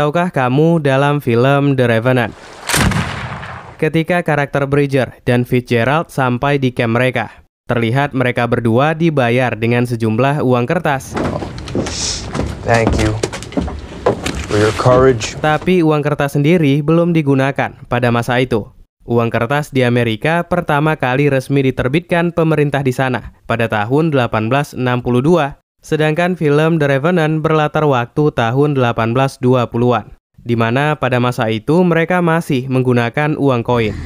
Tahukah kamu dalam film The Revenant? Ketika karakter Bridger dan Fitzgerald sampai di camp mereka, terlihat mereka berdua dibayar dengan sejumlah uang kertas. Thank you for your courage. Tapi uang kertas sendiri belum digunakan pada masa itu. Uang kertas di Amerika pertama kali resmi diterbitkan pemerintah di sana pada tahun 1862 Sedangkan film The Revenant berlatar waktu tahun 1820-an, di mana pada masa itu mereka masih menggunakan uang koin.